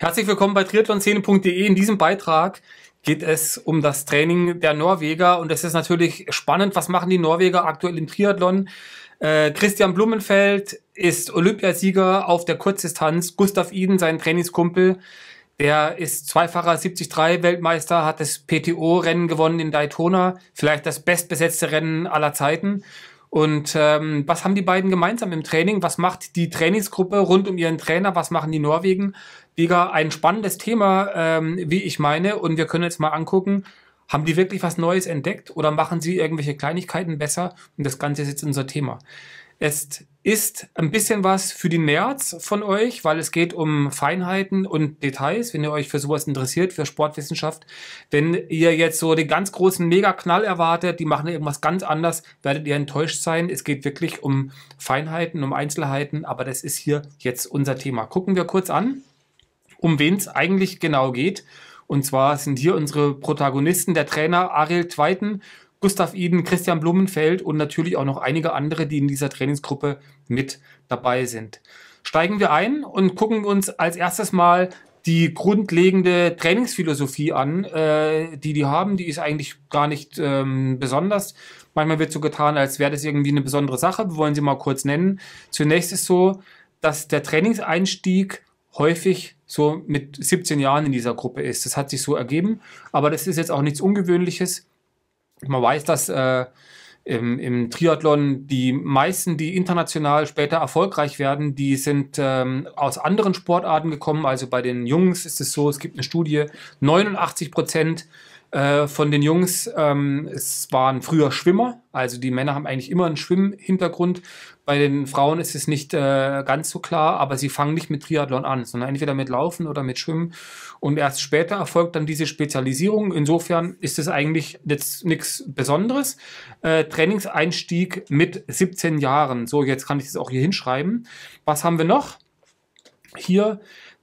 Herzlich willkommen bei triathlonszene.de. In diesem Beitrag geht es um das Training der Norweger und es ist natürlich spannend, was machen die Norweger aktuell im Triathlon. Äh, Christian Blumenfeld ist Olympiasieger auf der Kurzdistanz. Gustav Iden, sein Trainingskumpel, der ist zweifacher 73 Weltmeister, hat das PTO-Rennen gewonnen in Daytona, vielleicht das bestbesetzte Rennen aller Zeiten. Und ähm, was haben die beiden gemeinsam im Training? Was macht die Trainingsgruppe rund um ihren Trainer? Was machen die Norwegen? Digga, ein spannendes Thema, ähm, wie ich meine, und wir können jetzt mal angucken, haben die wirklich was Neues entdeckt oder machen sie irgendwelche Kleinigkeiten besser? Und das Ganze ist jetzt unser Thema. Es ist ein bisschen was für die Nerds von euch, weil es geht um Feinheiten und Details, wenn ihr euch für sowas interessiert, für Sportwissenschaft. Wenn ihr jetzt so den ganz großen Mega-Knall erwartet, die machen irgendwas ganz anders, werdet ihr enttäuscht sein. Es geht wirklich um Feinheiten, um Einzelheiten, aber das ist hier jetzt unser Thema. Gucken wir kurz an um wen es eigentlich genau geht. Und zwar sind hier unsere Protagonisten der Trainer Ariel Zweiten, Gustav Iden, Christian Blumenfeld und natürlich auch noch einige andere, die in dieser Trainingsgruppe mit dabei sind. Steigen wir ein und gucken uns als erstes mal die grundlegende Trainingsphilosophie an, äh, die die haben. Die ist eigentlich gar nicht ähm, besonders. Manchmal wird so getan, als wäre das irgendwie eine besondere Sache. Wir wollen sie mal kurz nennen. Zunächst ist so, dass der Trainingseinstieg häufig so mit 17 Jahren in dieser Gruppe ist. Das hat sich so ergeben, aber das ist jetzt auch nichts Ungewöhnliches. Man weiß, dass äh, im, im, Triathlon die meisten, die international später erfolgreich werden, die sind ähm, aus anderen Sportarten gekommen. Also bei den Jungs ist es so, es gibt eine Studie, 89 Prozent äh, von den Jungs. Ähm, es waren früher Schwimmer, also die Männer haben eigentlich immer einen Schwimmhintergrund. Bei den Frauen ist es nicht äh, ganz so klar, aber sie fangen nicht mit Triathlon an, sondern entweder mit Laufen oder mit Schwimmen. Und erst später erfolgt dann diese Spezialisierung. Insofern ist es eigentlich jetzt nichts Besonderes. Äh, Trainingseinstieg mit 17 Jahren. So, jetzt kann ich das auch hier hinschreiben. Was haben wir noch? Hier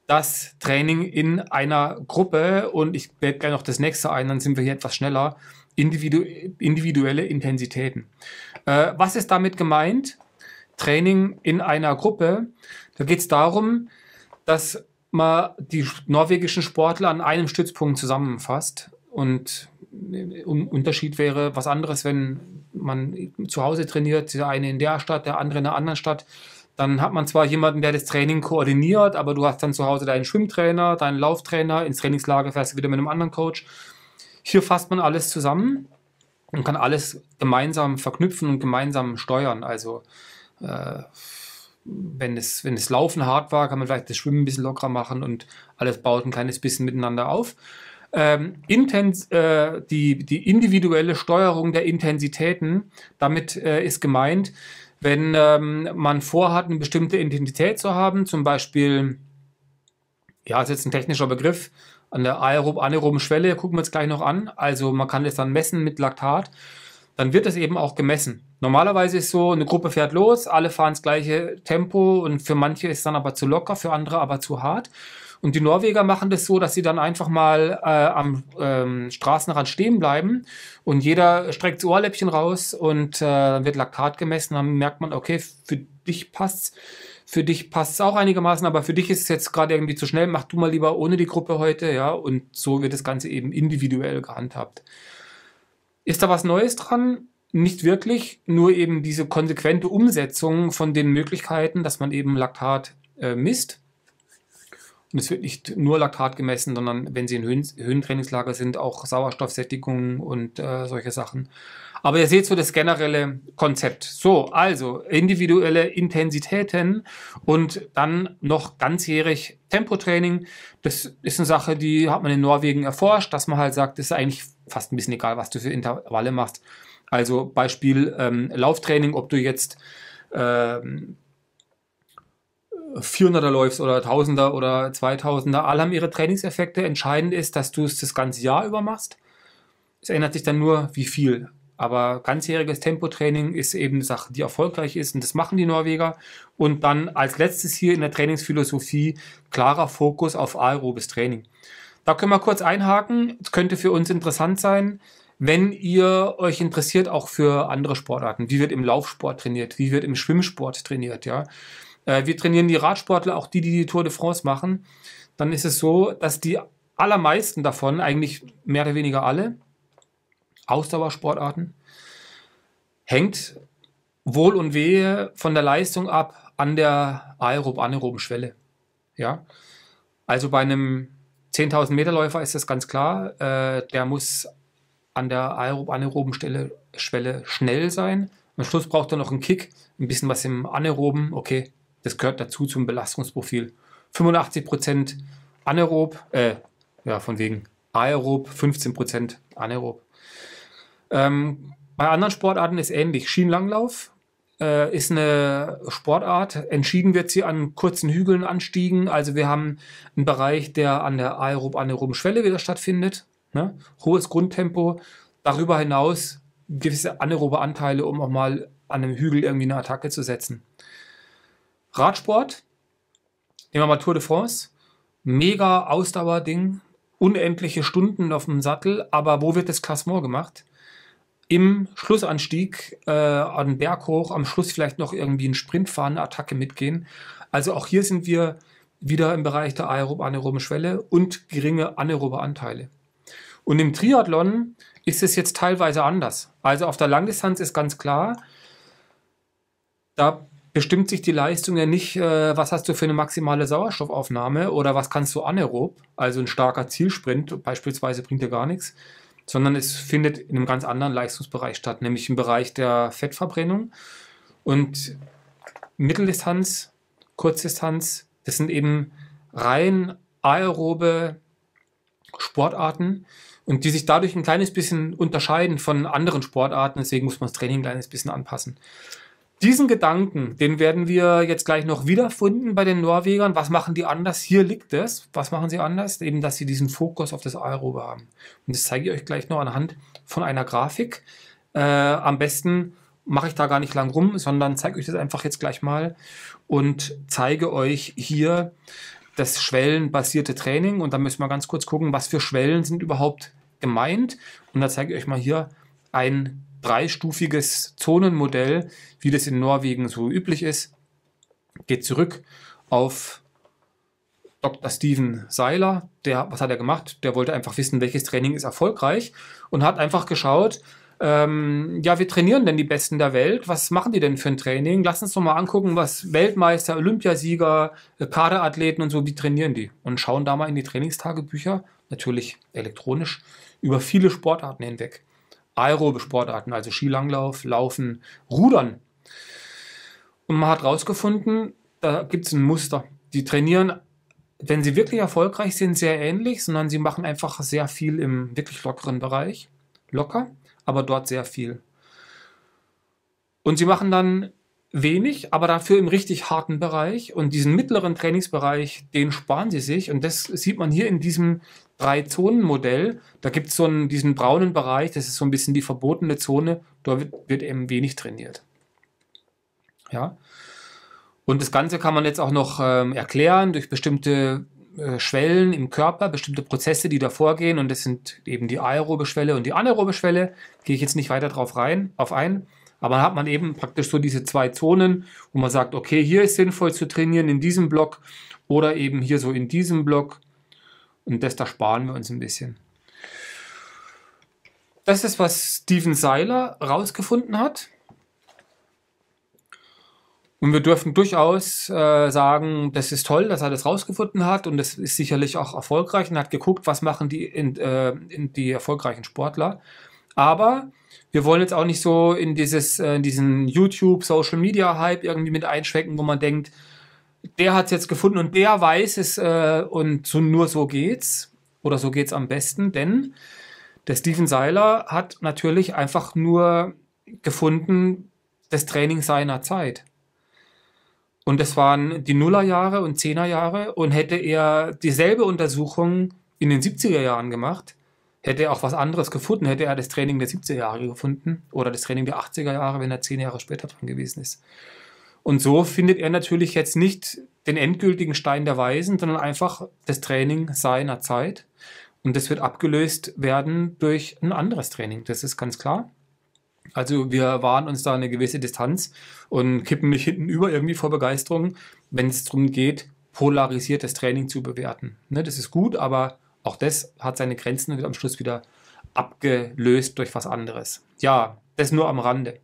das Training in einer Gruppe und ich werde gerne noch das nächste ein, dann sind wir hier etwas schneller. Individu individuelle Intensitäten. Äh, was ist damit gemeint? Training in einer Gruppe. Da geht es darum, dass man die norwegischen Sportler an einem Stützpunkt zusammenfasst. Und ein äh, Unterschied wäre was anderes, wenn man zu Hause trainiert, der eine in der Stadt, der andere in einer anderen Stadt dann hat man zwar jemanden, der das Training koordiniert, aber du hast dann zu Hause deinen Schwimmtrainer, deinen Lauftrainer, ins Trainingslager fährst du wieder mit einem anderen Coach. Hier fasst man alles zusammen und kann alles gemeinsam verknüpfen und gemeinsam steuern. Also äh, wenn, es, wenn das Laufen hart war, kann man vielleicht das Schwimmen ein bisschen lockerer machen und alles baut ein kleines bisschen miteinander auf. Ähm, intens, äh, die, die individuelle Steuerung der Intensitäten, damit äh, ist gemeint, wenn ähm, man vorhat, eine bestimmte Identität zu haben, zum Beispiel, ja, das ist jetzt ein technischer Begriff, an der aerob anaeroben Schwelle, gucken wir uns gleich noch an, also man kann das dann messen mit Laktat, dann wird das eben auch gemessen. Normalerweise ist so, eine Gruppe fährt los, alle fahren das gleiche Tempo und für manche ist es dann aber zu locker, für andere aber zu hart. Und die Norweger machen das so, dass sie dann einfach mal äh, am ähm, Straßenrand stehen bleiben und jeder streckt das Ohrläppchen raus und äh, dann äh, wird Laktat gemessen. Dann merkt man, okay, für dich passt's. Für dich passt es auch einigermaßen, aber für dich ist es jetzt gerade irgendwie zu schnell. Mach du mal lieber ohne die Gruppe heute, ja. Und so wird das Ganze eben individuell gehandhabt. Ist da was Neues dran? Nicht wirklich, nur eben diese konsequente Umsetzung von den Möglichkeiten, dass man eben Laktat äh, misst. Und es wird nicht nur Laktat gemessen, sondern wenn sie in Höhen Höhentrainingslager sind, auch Sauerstoffsättigung und äh, solche Sachen. Aber ihr seht so das generelle Konzept. So, also individuelle Intensitäten und dann noch ganzjährig Tempotraining. Das ist eine Sache, die hat man in Norwegen erforscht, dass man halt sagt, es ist eigentlich fast ein bisschen egal, was du für Intervalle machst. Also Beispiel ähm, Lauftraining, ob du jetzt ähm, 400er läufst oder 1000er oder 2000er, alle haben ihre Trainingseffekte. Entscheidend ist, dass du es das ganze Jahr über machst. Es ändert sich dann nur, wie viel. Aber ganzjähriges Tempotraining ist eben eine Sache, die erfolgreich ist und das machen die Norweger. Und dann als letztes hier in der Trainingsphilosophie klarer Fokus auf aerobes Training. Da können wir kurz einhaken. Es könnte für uns interessant sein, wenn ihr euch interessiert auch für andere Sportarten. Wie wird im Laufsport trainiert? Wie wird im Schwimmsport trainiert? Ja, äh, wir trainieren die Radsportler, auch die, die die Tour de France machen. Dann ist es so, dass die allermeisten davon, eigentlich mehr oder weniger alle, Ausdauersportarten, hängt Wohl und Wehe von der Leistung ab an der aerob-anaeroben Schwelle. Ja? Also bei einem 10.000 Meter Läufer ist das ganz klar, äh, der muss an der aerob-anaeroben Schwelle schnell sein. Am Schluss braucht er noch einen Kick, ein bisschen was im anaeroben, okay, das gehört dazu zum Belastungsprofil. 85% anaerob, äh, ja, von wegen aerob, 15% anaerob. Ähm, bei anderen Sportarten ist ähnlich. Schienenlanglauf äh, ist eine Sportart. Entschieden wird sie an kurzen Hügeln, Anstiegen. Also wir haben einen Bereich, der an der aerob-anaeroben Schwelle wieder stattfindet. Ne? Hohes Grundtempo. Darüber hinaus gewisse anaerobe Anteile, um auch mal an einem Hügel irgendwie eine Attacke zu setzen. Radsport, nehmen wir mal Tour de France, mega Ausdauerding, unendliche Stunden auf dem Sattel, aber wo wird das Klassement gemacht? Im Schlussanstieg, äh, an den Berg hoch, am Schluss vielleicht noch irgendwie ein Sprint fahren, eine Attacke mitgehen. Also auch hier sind wir wieder im Bereich der aerob-anaeroben Schwelle und geringe anaerobe Anteile. Und im Triathlon ist es jetzt teilweise anders. Also auf der Langdistanz ist ganz klar, da bestimmt sich die Leistung ja nicht, äh, was hast du für eine maximale Sauerstoffaufnahme oder was kannst du anaerob, also ein starker Zielsprint beispielsweise bringt dir gar nichts, sondern es findet in einem ganz anderen Leistungsbereich statt, nämlich im Bereich der Fettverbrennung und Mitteldistanz, Kurzdistanz, das sind eben rein aerobe Sportarten und die sich dadurch ein kleines bisschen unterscheiden von anderen Sportarten. Deswegen muss man das Training ein kleines bisschen anpassen. Diesen Gedanken, den werden wir jetzt gleich noch wiederfinden bei den Norwegern. Was machen die anders? Hier liegt es. Was machen sie anders? Eben, dass sie diesen Fokus auf das Aerobe haben. Und das zeige ich euch gleich noch anhand von einer Grafik. Äh, am besten mache ich da gar nicht lang rum, sondern zeige euch das einfach jetzt gleich mal und zeige euch hier das schwellenbasierte Training. Und da müssen wir ganz kurz gucken, was für Schwellen sind überhaupt gemeint. Und da zeige ich euch mal hier ein dreistufiges Zonenmodell, wie das in Norwegen so üblich ist, geht zurück auf Dr. Steven Seiler. Der, was hat er gemacht? Der wollte einfach wissen, welches Training ist erfolgreich und hat einfach geschaut, ähm, ja, wir trainieren denn die Besten der Welt. Was machen die denn für ein Training? Lass uns doch mal angucken, was Weltmeister, Olympiasieger, äh, Kaderathleten und so, wie trainieren die? Und schauen da mal in die Trainingstagebücher, natürlich elektronisch, über viele Sportarten hinweg aerobe Sportarten, also Skilanglauf, Laufen, Rudern. Und man hat herausgefunden, da gibt es ein Muster. Die trainieren, wenn sie wirklich erfolgreich sind, sehr ähnlich, sondern sie machen einfach sehr viel im wirklich lockeren Bereich. Locker, aber dort sehr viel. Und sie machen dann wenig, aber dafür im richtig harten Bereich. Und diesen mittleren Trainingsbereich, den sparen sie sich. Und das sieht man hier in diesem Drei-Zonen-Modell. Da gibt es so einen, diesen braunen Bereich, das ist so ein bisschen die verbotene Zone, da wird, wird eben wenig trainiert. Ja. Und das Ganze kann man jetzt auch noch ähm, erklären durch bestimmte äh, Schwellen im Körper, bestimmte Prozesse, die da vorgehen. Und das sind eben die aerobe Schwelle und die anaerobe Schwelle. Gehe ich jetzt nicht weiter drauf rein, auf ein. Aber dann hat man eben praktisch so diese zwei Zonen, wo man sagt, okay, hier ist sinnvoll zu trainieren in diesem Block oder eben hier so in diesem Block und das, da sparen wir uns ein bisschen. Das ist, was Steven Seiler rausgefunden hat. Und wir dürfen durchaus äh, sagen, das ist toll, dass er das rausgefunden hat und das ist sicherlich auch erfolgreich und hat geguckt, was machen die, in, äh, in die erfolgreichen Sportler. Aber wir wollen jetzt auch nicht so in, dieses, äh, in diesen YouTube, Social Media Hype irgendwie mit einschwecken, wo man denkt, der hat es jetzt gefunden und der weiß es äh, und so, nur so geht's oder so geht's am besten, denn der Steven Seiler hat natürlich einfach nur gefunden das Training seiner Zeit. Und das waren die Nullerjahre und Zehnerjahre und hätte er dieselbe Untersuchung in den 70er Jahren gemacht, hätte er auch was anderes gefunden, hätte er das Training der 70er Jahre gefunden oder das Training der 80er Jahre, wenn er zehn Jahre später dran gewesen ist. Und so findet er natürlich jetzt nicht den endgültigen Stein der Weisen, sondern einfach das Training seiner Zeit. Und das wird abgelöst werden durch ein anderes Training, das ist ganz klar. Also wir wahren uns da eine gewisse Distanz und kippen nicht hinten über irgendwie vor Begeisterung, wenn es darum geht, polarisiertes Training zu bewerten. Ne, das ist gut, aber auch das hat seine Grenzen und wird am Schluss wieder abgelöst durch was anderes. Ja, das nur am Rande.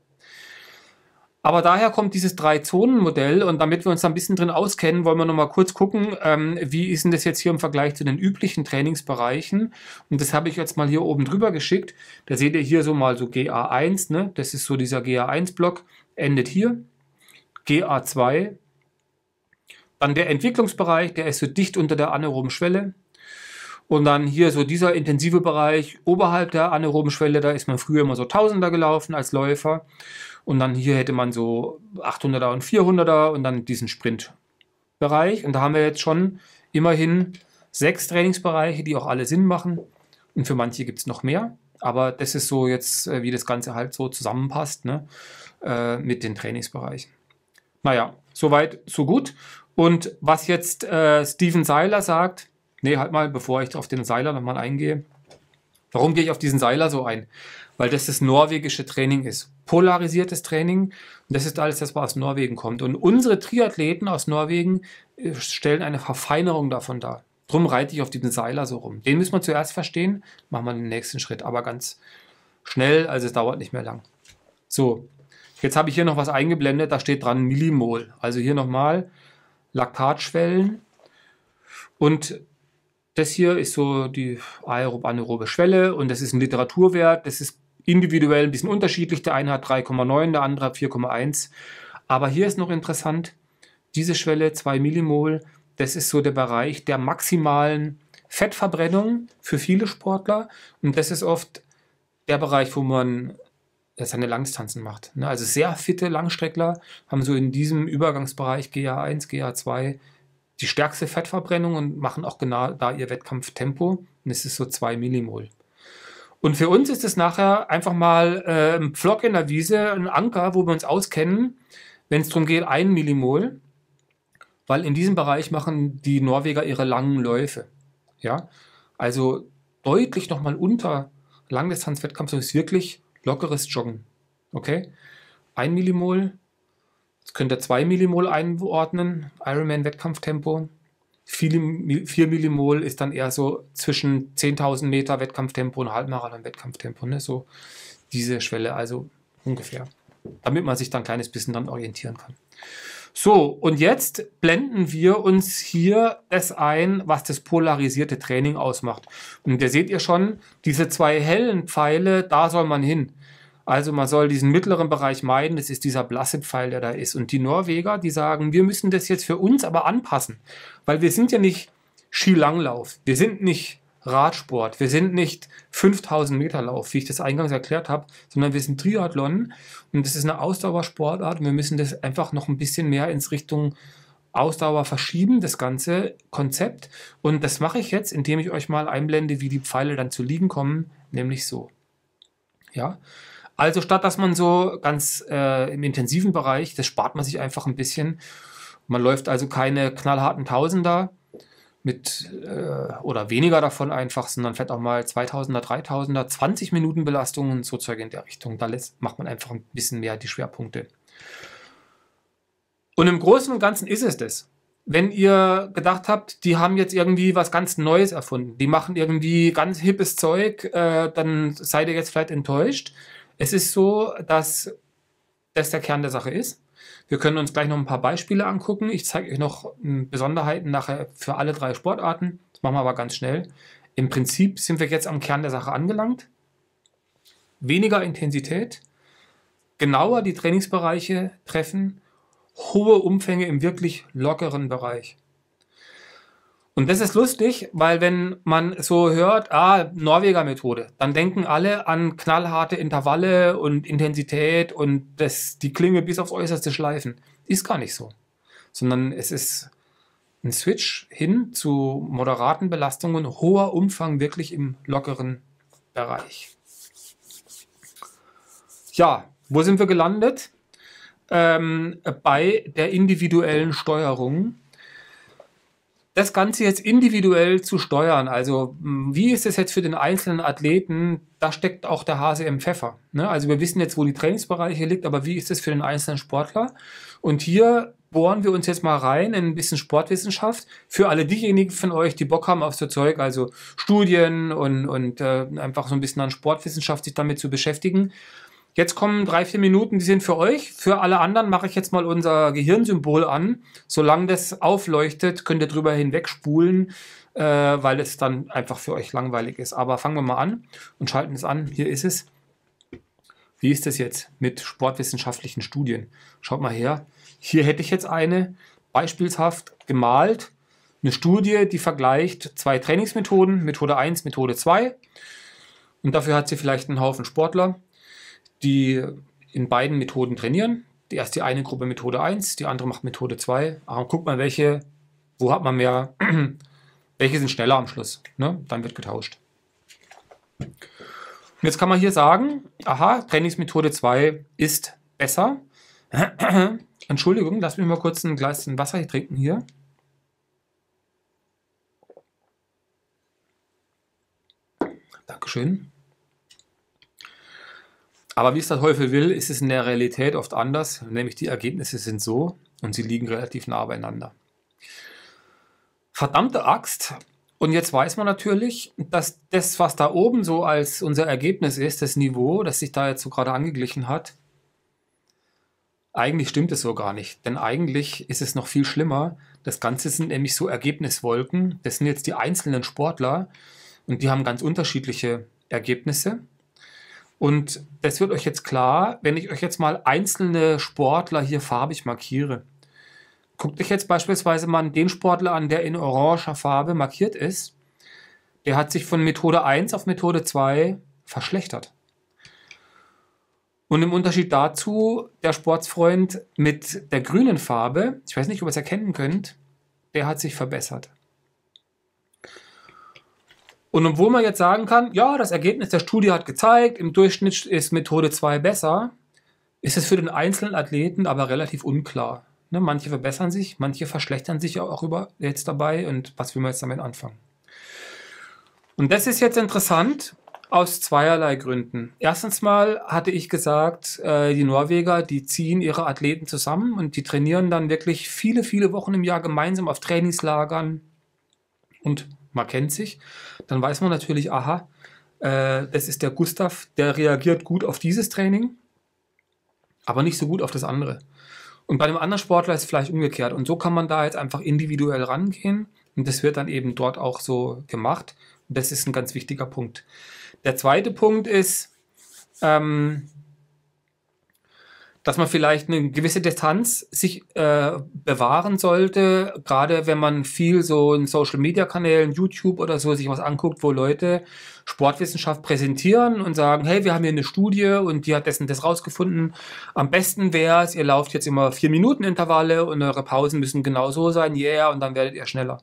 Aber daher kommt dieses Drei-Zonen-Modell und damit wir uns da ein bisschen drin auskennen, wollen wir nochmal kurz gucken, ähm, wie ist denn das jetzt hier im Vergleich zu den üblichen Trainingsbereichen. Und das habe ich jetzt mal hier oben drüber geschickt. Da seht ihr hier so mal so GA1, ne? das ist so dieser GA1-Block, endet hier. GA2, dann der Entwicklungsbereich, der ist so dicht unter der anaeroben Schwelle. Und dann hier so dieser intensive Bereich oberhalb der anaeroben Schwelle, da ist man früher immer so Tausender gelaufen als Läufer. Und dann hier hätte man so 800er und 400er und dann diesen Sprintbereich. Und da haben wir jetzt schon immerhin sechs Trainingsbereiche, die auch alle Sinn machen. Und für manche gibt es noch mehr. Aber das ist so jetzt, äh, wie das Ganze halt so zusammenpasst ne? äh, mit den Trainingsbereichen. Naja, soweit, so gut. Und was jetzt äh, Steven Seiler sagt, nee, halt mal, bevor ich auf den Seiler nochmal eingehe, Warum gehe ich auf diesen Seiler so ein? Weil das das norwegische Training ist. Polarisiertes Training. Und das ist alles, das aus Norwegen kommt. Und unsere Triathleten aus Norwegen äh, stellen eine Verfeinerung davon dar. Drum reite ich auf diesen Seiler so rum. Den müssen wir zuerst verstehen, machen wir den nächsten Schritt. Aber ganz schnell, also es dauert nicht mehr lang. So, jetzt habe ich hier noch was eingeblendet. Da steht dran Millimol. Also hier nochmal Laktatschwellen. Und das hier ist so die aerob-anaerobe Schwelle und das ist ein Literaturwert. Das ist individuell ein bisschen unterschiedlich. Der eine hat 3,9, der andere hat 4,1. Aber hier ist noch interessant, diese Schwelle 2 Millimol, das ist so der Bereich der maximalen Fettverbrennung für viele Sportler. Und das ist oft der Bereich, wo man seine Langstanzen macht. Ne? Also sehr fitte Langstreckler haben so in diesem Übergangsbereich GA1, GA2 die stärkste Fettverbrennung und machen auch genau da ihr Wettkampftempo. Und es ist so 2 Millimol. Und für uns ist es nachher einfach mal äh, ein Pflock in der Wiese, ein Anker, wo wir uns auskennen, wenn es darum geht, 1 Millimol. Weil in diesem Bereich machen die Norweger ihre langen Läufe. Ja, also deutlich nochmal unter Langdistanzwettkampf, wettkampf sondern ist wirklich lockeres Joggen. Okay? 1 Millimol Jetzt könnt ihr 2 Millimol einordnen, Ironman-Wettkampftempo. 4 Millimol ist dann eher so zwischen 10.000 Meter Wettkampftempo und Halbmarathon Wettkampftempo, ne? so diese Schwelle, also ungefähr. Damit man sich dann ein kleines bisschen dann orientieren kann. So, und jetzt blenden wir uns hier das ein, was das polarisierte Training ausmacht. Und da seht ihr schon, diese zwei hellen Pfeile, da soll man hin. Also man soll diesen mittleren Bereich meiden, das ist dieser blasse Pfeil, der da ist. Und die Norweger, die sagen, wir müssen das jetzt für uns aber anpassen, weil wir sind ja nicht Skilanglauf, wir sind nicht Radsport, wir sind nicht 5000 Meter Lauf, wie ich das eingangs erklärt habe, sondern wir sind Triathlon und das ist eine Ausdauersportart und wir müssen das einfach noch ein bisschen mehr ins Richtung Ausdauer verschieben, das ganze Konzept. Und das mache ich jetzt, indem ich euch mal einblende, wie die Pfeile dann zu liegen kommen, nämlich so. Ja, also statt dass man so ganz äh, im intensiven Bereich, das spart man sich einfach ein bisschen. Man läuft also keine knallharten Tausender mit äh, oder weniger davon einfach, sondern vielleicht auch mal 2000er, 3000er, 20 Minuten Belastungen und so Zeug in der Richtung. Da lässt, macht man einfach ein bisschen mehr die Schwerpunkte. Und im Großen und Ganzen ist es das. Wenn ihr gedacht habt, die haben jetzt irgendwie was ganz Neues erfunden, die machen irgendwie ganz hippes Zeug, äh, dann seid ihr jetzt vielleicht enttäuscht. Es ist so, dass das der Kern der Sache ist. Wir können uns gleich noch ein paar Beispiele angucken. Ich zeige euch noch Besonderheiten nachher für alle drei Sportarten. Das machen wir aber ganz schnell. Im Prinzip sind wir jetzt am Kern der Sache angelangt. Weniger Intensität, genauer die Trainingsbereiche treffen, hohe Umfänge im wirklich lockeren Bereich. Und das ist lustig, weil wenn man so hört, ah, Norweger Methode, dann denken alle an knallharte Intervalle und Intensität und das, die Klinge bis aufs Äußerste schleifen. Ist gar nicht so. Sondern es ist ein Switch hin zu moderaten Belastungen, hoher Umfang wirklich im lockeren Bereich. Ja, wo sind wir gelandet? Ähm, bei der individuellen Steuerung das Ganze jetzt individuell zu steuern, also hm, wie ist es jetzt für den einzelnen Athleten, da steckt auch der Hase im Pfeffer. Ne? Also wir wissen jetzt, wo die Trainingsbereiche liegt, aber wie ist es für den einzelnen Sportler? Und hier bohren wir uns jetzt mal rein in ein bisschen Sportwissenschaft. Für alle diejenigen von euch, die Bock haben auf so Zeug, also Studien und, und äh, einfach so ein bisschen an Sportwissenschaft sich damit zu beschäftigen. Jetzt kommen drei, vier Minuten, die sind für euch. Für alle anderen mache ich jetzt mal unser Gehirnsymbol an. Solange das aufleuchtet, könnt ihr drüber hinwegspulen, äh, weil es dann einfach für euch langweilig ist. Aber fangen wir mal an und schalten es an. Hier ist es. Wie ist das jetzt mit sportwissenschaftlichen Studien? Schaut mal her. Hier hätte ich jetzt eine beispielshaft gemalt. Eine Studie, die vergleicht zwei Trainingsmethoden, Methode 1, Methode 2. Und dafür hat sie vielleicht einen Haufen Sportler die in beiden Methoden trainieren. Erst die eine Gruppe Methode 1, die andere macht Methode 2. Aber guckt mal, welche, wo hat man mehr, welche sind schneller am Schluss. Ne? Dann wird getauscht. Und jetzt kann man hier sagen, aha, Trainingsmethode 2 ist besser. Entschuldigung, lass mich mal kurz ein Glas Wasser hier trinken hier. Dankeschön. Aber wie es der Teufel will, ist es in der Realität oft anders, nämlich die Ergebnisse sind so und sie liegen relativ nah beieinander. Verdammte Axt. Und jetzt weiß man natürlich, dass das, was da oben so als unser Ergebnis ist, das Niveau, das sich da jetzt so gerade angeglichen hat, eigentlich stimmt es so gar nicht. Denn eigentlich ist es noch viel schlimmer. Das Ganze sind nämlich so Ergebniswolken. Das sind jetzt die einzelnen Sportler und die haben ganz unterschiedliche Ergebnisse. Und das wird euch jetzt klar, wenn ich euch jetzt mal einzelne Sportler hier farbig markiere. Guckt euch jetzt beispielsweise mal den Sportler an, der in oranger Farbe markiert ist. Der hat sich von Methode 1 auf Methode 2 verschlechtert. Und im Unterschied dazu, der Sportsfreund mit der grünen Farbe, ich weiß nicht, ob ihr es erkennen könnt, der hat sich verbessert. Und obwohl man jetzt sagen kann, ja, das Ergebnis der Studie hat gezeigt, im Durchschnitt ist Methode 2 besser, ist es für den einzelnen Athleten aber relativ unklar. Ne, manche verbessern sich, manche verschlechtern sich auch über jetzt dabei und was will man jetzt damit anfangen? Und das ist jetzt interessant aus zweierlei Gründen. Erstens mal hatte ich gesagt, äh, die Norweger, die ziehen ihre Athleten zusammen und die trainieren dann wirklich viele, viele Wochen im Jahr gemeinsam auf Trainingslagern und man kennt sich dann weiß man natürlich, aha, äh, das ist der Gustav, der reagiert gut auf dieses Training, aber nicht so gut auf das andere. Und bei dem anderen Sportler ist es vielleicht umgekehrt. Und so kann man da jetzt einfach individuell rangehen. Und das wird dann eben dort auch so gemacht. Und das ist ein ganz wichtiger Punkt. Der zweite Punkt ist, ähm, dass man vielleicht eine gewisse Distanz sich äh, bewahren sollte, gerade wenn man viel so in Social Media Kanälen, YouTube oder so sich was anguckt, wo Leute Sportwissenschaft präsentieren und sagen, hey, wir haben hier eine Studie und die hat dessen das rausgefunden. Am besten wäre es, ihr lauft jetzt immer vier Minuten Intervalle und eure Pausen müssen genau so sein, yeah, und dann werdet ihr schneller.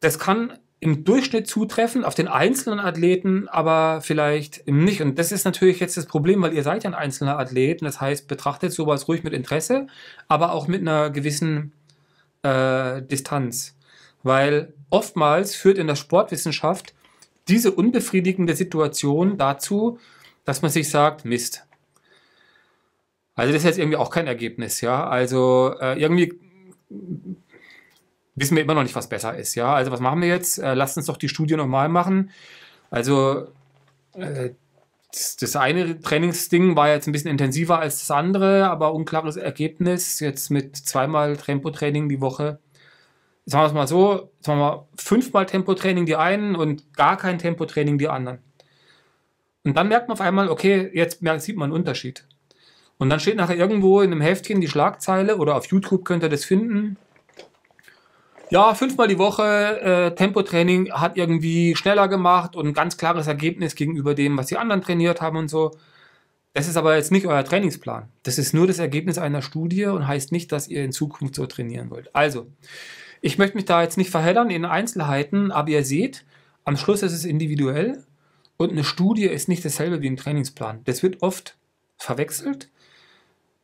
Das kann im Durchschnitt zutreffen, auf den einzelnen Athleten, aber vielleicht nicht. Und das ist natürlich jetzt das Problem, weil ihr seid ja ein einzelner Athlet. Und das heißt, betrachtet sowas ruhig mit Interesse, aber auch mit einer gewissen äh, Distanz. Weil oftmals führt in der Sportwissenschaft diese unbefriedigende Situation dazu, dass man sich sagt, Mist. Also das ist jetzt irgendwie auch kein Ergebnis, ja. Also äh, irgendwie wissen wir immer noch nicht, was besser ist. Ja, also was machen wir jetzt? Äh, lasst uns doch die Studie nochmal machen. Also äh, das, das, eine Trainingsding war jetzt ein bisschen intensiver als das andere, aber unklares Ergebnis. Jetzt mit zweimal Tempotraining die Woche. Sagen wir es mal so, sagen wir mal fünfmal Tempotraining die einen und gar kein Tempotraining die anderen. Und dann merkt man auf einmal, okay, jetzt sieht man einen Unterschied. Und dann steht nachher irgendwo in einem Heftchen die Schlagzeile oder auf YouTube könnt ihr das finden ja, fünfmal die Woche äh, Tempotraining hat irgendwie schneller gemacht und ein ganz klares Ergebnis gegenüber dem, was die anderen trainiert haben und so. Das ist aber jetzt nicht euer Trainingsplan. Das ist nur das Ergebnis einer Studie und heißt nicht, dass ihr in Zukunft so trainieren wollt. Also, ich möchte mich da jetzt nicht verheddern in Einzelheiten, aber ihr seht, am Schluss ist es individuell und eine Studie ist nicht dasselbe wie ein Trainingsplan. Das wird oft verwechselt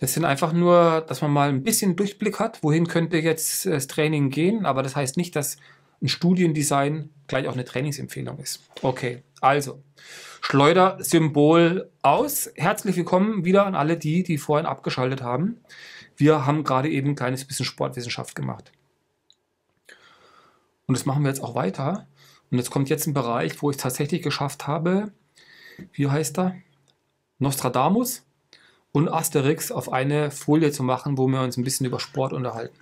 das sind einfach nur, dass man mal ein bisschen Durchblick hat, wohin könnte jetzt äh, das Training gehen, aber das heißt nicht, dass ein Studiendesign gleich auch eine Trainingsempfehlung ist. Okay, also Schleudersymbol aus. Herzlich willkommen wieder an alle die, die vorhin abgeschaltet haben. Wir haben gerade eben ein kleines bisschen Sportwissenschaft gemacht. Und das machen wir jetzt auch weiter. Und jetzt kommt jetzt ein Bereich, wo ich es tatsächlich geschafft habe. Wie heißt er? Nostradamus? und Asterix auf eine Folie zu machen, wo wir uns ein bisschen über Sport unterhalten.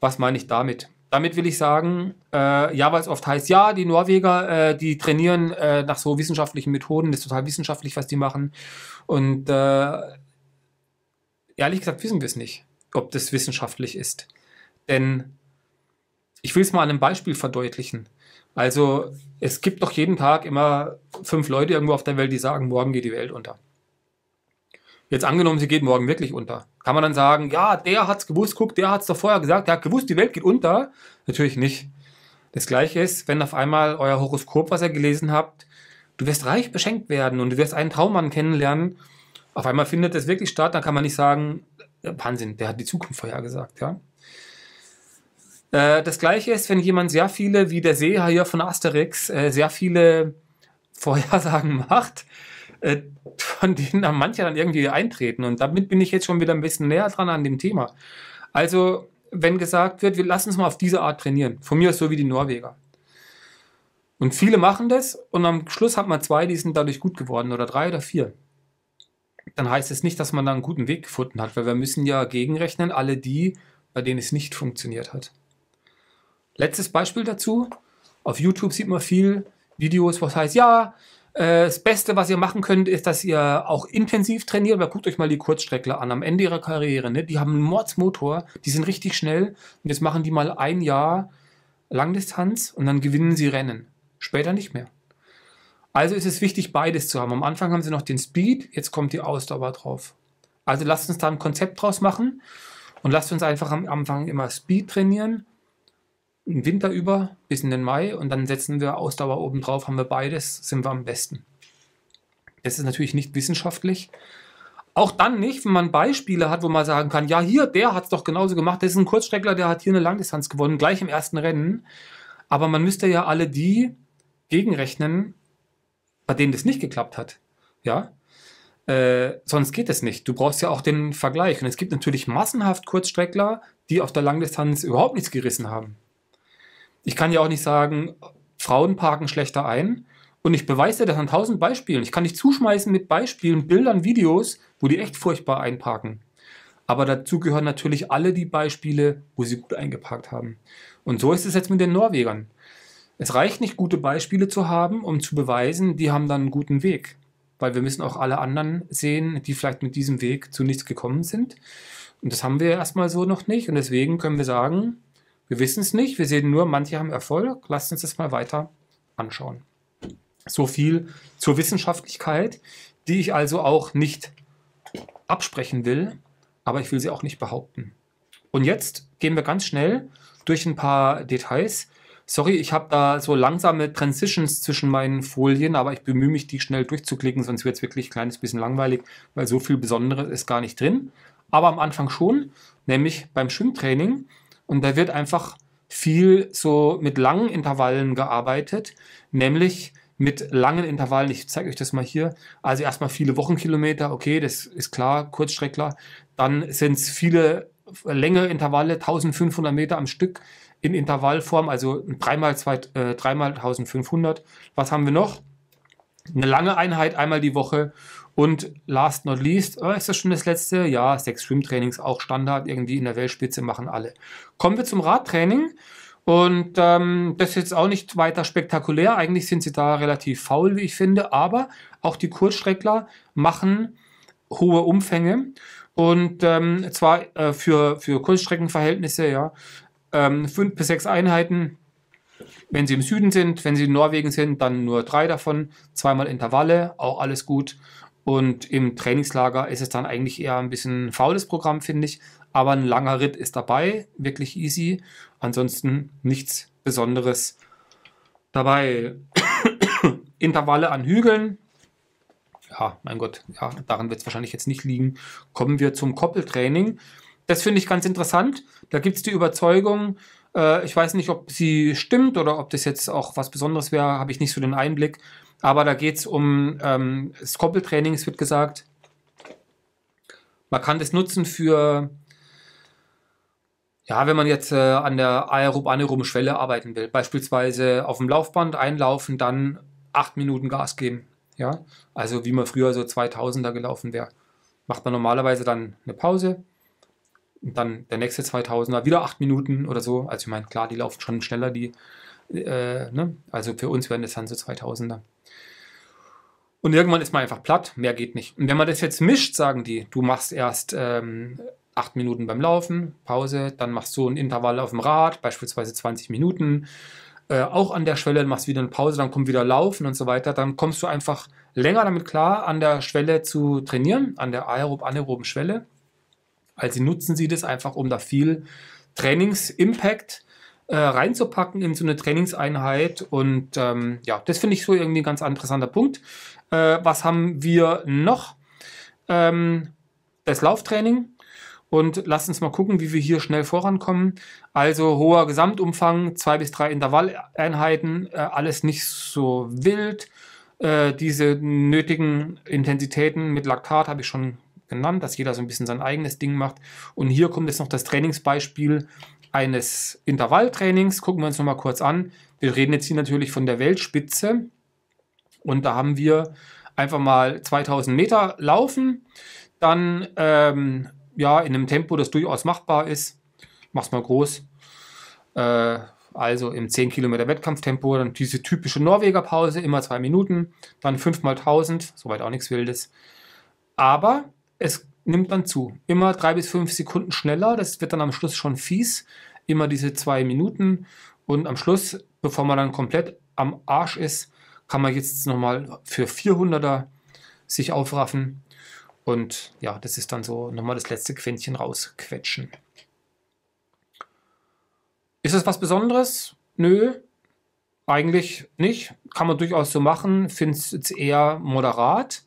Was meine ich damit? Damit will ich sagen, äh, ja, weil es oft heißt, ja, die Norweger, äh, die trainieren äh, nach so wissenschaftlichen Methoden, das ist total wissenschaftlich, was die machen. Und äh, ehrlich gesagt wissen wir es nicht, ob das wissenschaftlich ist. Denn ich will es mal an einem Beispiel verdeutlichen. Also es gibt doch jeden Tag immer fünf Leute irgendwo auf der Welt, die sagen, morgen geht die Welt unter. Jetzt angenommen, sie geht morgen wirklich unter. Kann man dann sagen, ja, der hat's gewusst, guck, der hat's doch vorher gesagt, der hat gewusst, die Welt geht unter? Natürlich nicht. Das gleiche ist, wenn auf einmal euer Horoskop, was ihr gelesen habt, du wirst reich beschenkt werden und du wirst einen Traummann kennenlernen. Auf einmal findet das wirklich statt, dann kann man nicht sagen, äh, Wahnsinn, der hat die Zukunft vorhergesagt, ja. Äh, das gleiche ist, wenn jemand sehr viele, wie der Seher hier von Asterix, äh, sehr viele Vorhersagen macht, äh, von denen dann manche dann irgendwie eintreten. Und damit bin ich jetzt schon wieder ein bisschen näher dran an dem Thema. Also, wenn gesagt wird, wir lassen uns mal auf diese Art trainieren, von mir aus so wie die Norweger. Und viele machen das und am Schluss hat man zwei, die sind dadurch gut geworden oder drei oder vier. Dann heißt es nicht, dass man da einen guten Weg gefunden hat, weil wir müssen ja gegenrechnen, alle die, bei denen es nicht funktioniert hat. Letztes Beispiel dazu. Auf YouTube sieht man viel Videos, was heißt, ja, äh, das Beste, was ihr machen könnt, ist, dass ihr auch intensiv trainiert, weil guckt euch mal die Kurzstreckler an am Ende ihrer Karriere. Ne? Die haben einen Mordsmotor, die sind richtig schnell und jetzt machen die mal ein Jahr Langdistanz und dann gewinnen sie Rennen. Später nicht mehr. Also ist es wichtig, beides zu haben. Am Anfang haben sie noch den Speed, jetzt kommt die Ausdauer drauf. Also lasst uns da ein Konzept draus machen und lasst uns einfach am Anfang immer Speed trainieren, den Winter über bis in den Mai und dann setzen wir Ausdauer oben drauf, haben wir beides, sind wir am besten. Das ist natürlich nicht wissenschaftlich. Auch dann nicht, wenn man Beispiele hat, wo man sagen kann, ja, hier, der hat es doch genauso gemacht, das ist ein Kurzstreckler, der hat hier eine Langdistanz gewonnen, gleich im ersten Rennen. Aber man müsste ja alle die gegenrechnen, bei denen das nicht geklappt hat. Ja, äh, sonst geht es nicht. Du brauchst ja auch den Vergleich. Und es gibt natürlich massenhaft Kurzstreckler, die auf der Langdistanz überhaupt nichts gerissen haben. Ich kann ja auch nicht sagen, Frauen parken schlechter ein. Und ich beweise das an tausend Beispielen. Ich kann dich zuschmeißen mit Beispielen, Bildern, Videos, wo die echt furchtbar einparken. Aber dazu gehören natürlich alle die Beispiele, wo sie gut eingeparkt haben. Und so ist es jetzt mit den Norwegern. Es reicht nicht, gute Beispiele zu haben, um zu beweisen, die haben dann einen guten Weg. Weil wir müssen auch alle anderen sehen, die vielleicht mit diesem Weg zu nichts gekommen sind. Und das haben wir erstmal so noch nicht. Und deswegen können wir sagen, wir wissen es nicht, wir sehen nur, manche haben Erfolg. Lasst uns das mal weiter anschauen. So viel zur Wissenschaftlichkeit, die ich also auch nicht absprechen will, aber ich will sie auch nicht behaupten. Und jetzt gehen wir ganz schnell durch ein paar Details. Sorry, ich habe da so langsame Transitions zwischen meinen Folien, aber ich bemühe mich, die schnell durchzuklicken, sonst wird es wirklich ein kleines bisschen langweilig, weil so viel Besonderes ist gar nicht drin. Aber am Anfang schon, nämlich beim Schwimmtraining und da wird einfach viel so mit langen Intervallen gearbeitet, nämlich mit langen Intervallen. Ich zeige euch das mal hier. Also erstmal viele Wochenkilometer, okay, das ist klar, Kurzstreckler. Dann sind es viele längere Intervalle, 1500 Meter am Stück in Intervallform, also dreimal, zwei, äh, dreimal 1500. Was haben wir noch? eine lange Einheit einmal die Woche. Und last not least, oh, ist das schon das letzte? Ja, sechs Schwimmtrainings auch Standard, irgendwie in der Weltspitze machen alle. Kommen wir zum Radtraining. Und ähm, das ist jetzt auch nicht weiter spektakulär. Eigentlich sind sie da relativ faul, wie ich finde. Aber auch die Kurzstreckler machen hohe Umfänge. Und ähm, zwar äh, für, für Kurzstreckenverhältnisse, ja, ähm, fünf bis sechs Einheiten wenn Sie im Süden sind, wenn Sie in Norwegen sind, dann nur drei davon, zweimal Intervalle, auch alles gut. Und im Trainingslager ist es dann eigentlich eher ein bisschen faules Programm, finde ich. Aber ein langer Ritt ist dabei, wirklich easy. Ansonsten nichts Besonderes dabei. Intervalle an Hügeln. Ja, mein Gott, ja, daran wird es wahrscheinlich jetzt nicht liegen. Kommen wir zum Koppeltraining. Das finde ich ganz interessant. Da gibt es die Überzeugung, äh, ich weiß nicht, ob sie stimmt oder ob das jetzt auch was Besonderes wäre, habe ich nicht so den Einblick. Aber da geht es um ähm, das Koppeltraining, es wird gesagt. Man kann das nutzen für, ja, wenn man jetzt äh, an der aerob-anaeroben Schwelle arbeiten will. Beispielsweise auf dem Laufband einlaufen, dann acht Minuten Gas geben. Ja, also wie man früher so 2000er gelaufen wäre. Macht man normalerweise dann eine Pause, und dann der nächste 2000er wieder 8 Minuten oder so. Also ich meine, klar, die laufen schon schneller, die, äh, ne? also für uns werden das dann so 2000er. Und irgendwann ist man einfach platt, mehr geht nicht. Und wenn man das jetzt mischt, sagen die, du machst erst ähm, 8 Minuten beim Laufen, Pause, dann machst du ein Intervall auf dem Rad, beispielsweise 20 Minuten, äh, auch an der Schwelle, machst wieder eine Pause, dann kommt wieder Laufen und so weiter, dann kommst du einfach länger damit klar, an der Schwelle zu trainieren, an der aerob anaeroben Schwelle also nutzen sie das einfach, um da viel Trainings-Impact äh, reinzupacken in so eine Trainingseinheit. Und ähm, ja, das finde ich so irgendwie ein ganz interessanter Punkt. Äh, was haben wir noch? Ähm, das Lauftraining. Und lasst uns mal gucken, wie wir hier schnell vorankommen. Also hoher Gesamtumfang, zwei bis drei Intervalleinheiten, äh, alles nicht so wild. Äh, diese nötigen Intensitäten mit Laktat habe ich schon genannt, dass jeder so ein bisschen sein eigenes Ding macht. Und hier kommt jetzt noch das Trainingsbeispiel eines Intervalltrainings. Gucken wir uns nochmal kurz an. Wir reden jetzt hier natürlich von der Weltspitze. Und da haben wir einfach mal 2000 Meter laufen. Dann ähm, ja, in einem Tempo, das durchaus machbar ist. Mach's mal groß. Äh, also im 10 Kilometer Wettkampftempo, dann diese typische Norwegerpause, immer zwei Minuten, dann 5 mal 1000, soweit auch nichts Wildes. Aber es nimmt dann zu. Immer drei bis fünf Sekunden schneller, das wird dann am Schluss schon fies. Immer diese zwei Minuten und am Schluss, bevor man dann komplett am Arsch ist, kann man jetzt nochmal für 400er sich aufraffen und ja, das ist dann so nochmal das letzte Quäntchen rausquetschen. Ist das was Besonderes? Nö, eigentlich nicht. Kann man durchaus so machen, finde es eher moderat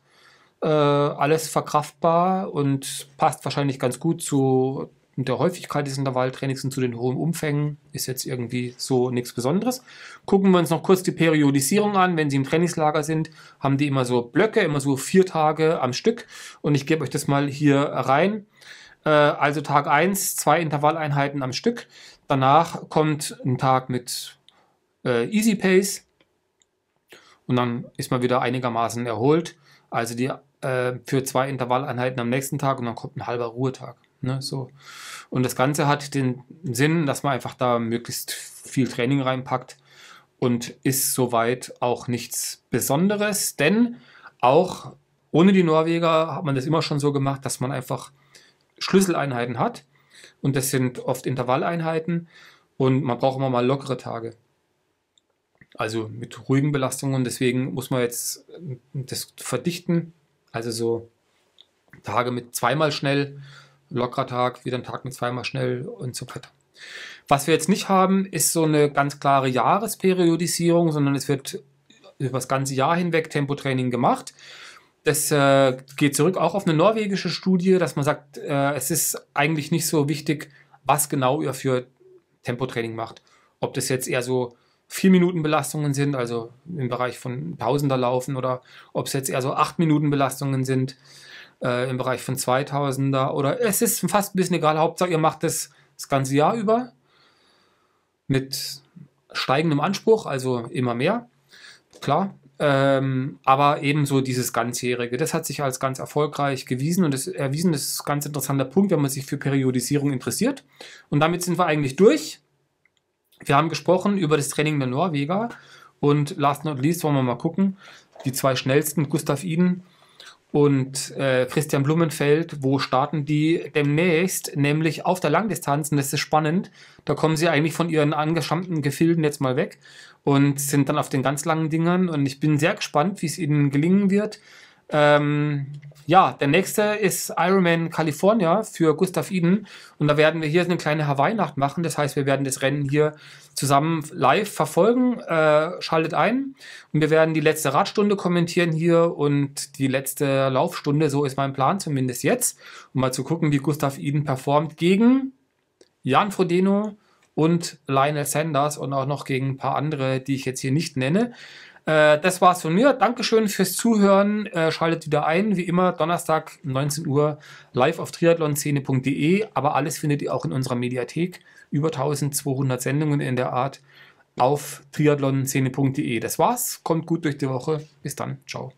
äh, alles verkraftbar und passt wahrscheinlich ganz gut zu der Häufigkeit des Intervalltrainings und zu den hohen Umfängen. Ist jetzt irgendwie so nichts Besonderes. Gucken wir uns noch kurz die Periodisierung an. Wenn Sie im Trainingslager sind, haben die immer so Blöcke, immer so vier Tage am Stück. Und ich gebe euch das mal hier rein. Äh, also Tag 1, zwei Intervalleinheiten am Stück. Danach kommt ein Tag mit äh, Easy Pace. Und dann ist man wieder einigermaßen erholt. Also die äh, für zwei Intervalleinheiten am nächsten Tag und dann kommt ein halber Ruhetag. Ne, so. Und das Ganze hat den Sinn, dass man einfach da möglichst viel Training reinpackt und ist soweit auch nichts Besonderes, denn auch ohne die Norweger hat man das immer schon so gemacht, dass man einfach Schlüsseleinheiten hat und das sind oft Intervalleinheiten und man braucht immer mal lockere Tage. Also mit ruhigen Belastungen, deswegen muss man jetzt das verdichten also so Tage mit zweimal schnell, lockerer Tag, wieder ein Tag mit zweimal schnell und so weiter. Was wir jetzt nicht haben, ist so eine ganz klare Jahresperiodisierung, sondern es wird über das ganze Jahr hinweg Tempotraining gemacht. Das äh, geht zurück auch auf eine norwegische Studie, dass man sagt, äh, es ist eigentlich nicht so wichtig, was genau ihr für Tempotraining macht. Ob das jetzt eher so vier Minuten Belastungen sind, also im Bereich von Tausender laufen oder ob es jetzt eher so acht Minuten Belastungen sind äh, im Bereich von 2000er oder es ist fast ein bisschen egal. Hauptsache, ihr macht das das ganze Jahr über mit steigendem Anspruch, also immer mehr, klar. Ähm, aber ebenso dieses ganzjährige. Das hat sich als ganz erfolgreich gewiesen und das erwiesen. Das ist ein ganz interessanter Punkt, wenn man sich für Periodisierung interessiert. Und damit sind wir eigentlich durch. Wir haben gesprochen über das Training der Norweger und last not least wollen wir mal gucken, die zwei schnellsten, Gustav Iden und äh, Christian Blumenfeld, wo starten die demnächst, nämlich auf der Langdistanz. Und das ist spannend. Da kommen sie eigentlich von ihren angeschammten Gefilden jetzt mal weg und sind dann auf den ganz langen Dingern. Und ich bin sehr gespannt, wie es ihnen gelingen wird. Ähm, ja, der nächste ist Ironman California für Gustav Eden. Und da werden wir hier eine kleine Hawaii-Nacht machen. Das heißt, wir werden das Rennen hier zusammen live verfolgen. Äh, schaltet ein. Und wir werden die letzte Radstunde kommentieren hier und die letzte Laufstunde. So ist mein Plan, zumindest jetzt. Um mal zu gucken, wie Gustav Eden performt gegen Jan Frodeno und Lionel Sanders und auch noch gegen ein paar andere, die ich jetzt hier nicht nenne. Äh, das war's von mir. Dankeschön fürs Zuhören. Äh, schaltet wieder ein, wie immer, Donnerstag 19 Uhr live auf triathlonszene.de. Aber alles findet ihr auch in unserer Mediathek. Über 1200 Sendungen in der Art auf triathlonszene.de. Das war's. Kommt gut durch die Woche. Bis dann. Ciao.